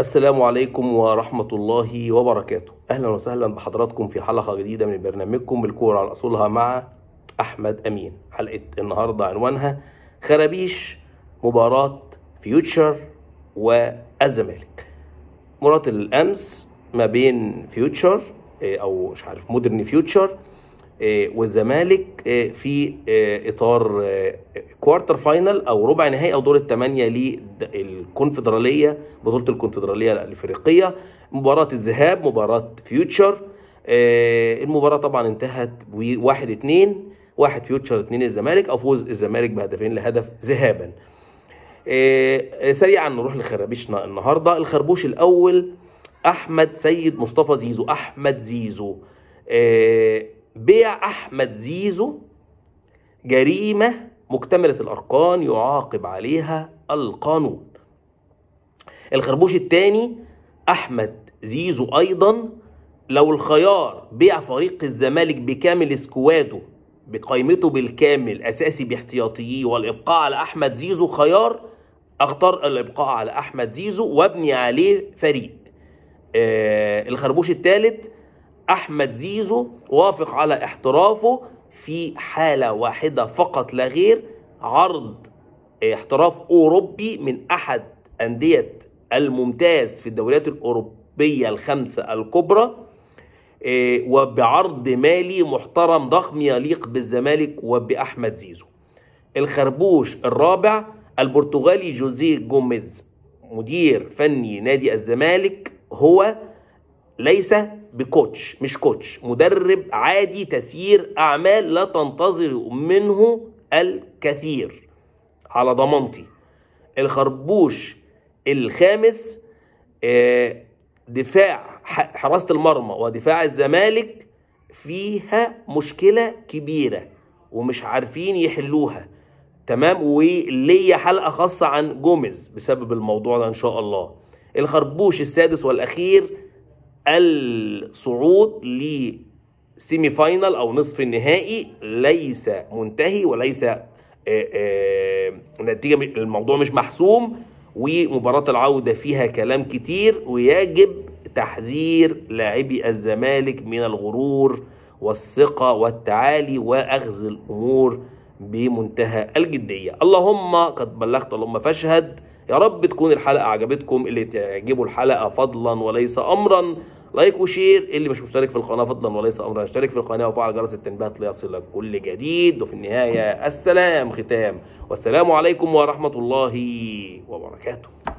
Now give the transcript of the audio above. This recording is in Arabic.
السلام عليكم ورحمة الله وبركاته أهلا وسهلا بحضراتكم في حلقة جديدة من برنامجكم الكورة على أصولها مع أحمد أمين حلقة النهاردة عنوانها خرابيش مباراة فيوتشر والزمالك مباراة الأمس ما بين فيوتشر إيه، أو مش عارف مودرن فيوتشر آه، والزمالك آه، في آه، اطار كوارتر فاينل او ربع نهائي او دور الثمانيه للكونفدراليه بطوله الكونفدراليه الافريقيه مباراه الذهاب مباراه فيوتشر المباراه طبعا انتهت 1 2 واحد فيوتشر 2 الزمالك او فوز الزمالك بهدفين لهدف ذهابا سريعا نروح لخرابيشنا النهارده الخربوش الاول احمد سيد مصطفى زيزو احمد زيزو بيع أحمد زيزو جريمة مكتملة الأركان يعاقب عليها القانون الخربوش الثاني أحمد زيزو أيضا لو الخيار بيع فريق الزمالك بكامل سكواده بقيمته بالكامل أساسي باحتياطيه والإبقاء على أحمد زيزو خيار أختار الإبقاء على أحمد زيزو وأبني عليه فريق آه الخربوش الثالث احمد زيزو وافق على احترافه في حاله واحده فقط لا غير عرض آه، احتراف اوروبي من احد انديه الممتاز في الدوريات الاوروبيه الخمسه الكبرى آه، وبعرض مالي محترم ضخم يليق بالزمالك وباحمد زيزو الخربوش الرابع البرتغالي جوزيه جوميز مدير فني نادي الزمالك هو ليس بكوتش مش كوتش مدرب عادي تسيير اعمال لا تنتظر منه الكثير على ضمانتي الخربوش الخامس آه، دفاع حراسه المرمى ودفاع الزمالك فيها مشكله كبيره ومش عارفين يحلوها تمام وليا حلقه خاصه عن جوميز بسبب الموضوع ده ان شاء الله الخربوش السادس والاخير الصعود لسيمي فاينل او نصف النهائي ليس منتهي وليس آه، آه، النتيجه الموضوع مش محسوم ومباراه العوده فيها كلام كتير ويجب تحذير لاعبي الزمالك من الغرور والثقه والتعالي واخذ الامور بمنتهى الجديه اللهم قد بلغت اللهم فاشهد يا رب تكون الحلقه عجبتكم اللي تعجبوا الحلقه فضلا وليس امرا لايك وشير اللي مش مشترك في القناه فضلا وليس امرا اشترك في القناه وفعل جرس التنبيهات ليصلك كل جديد وفي النهايه السلام ختام والسلام عليكم ورحمه الله وبركاته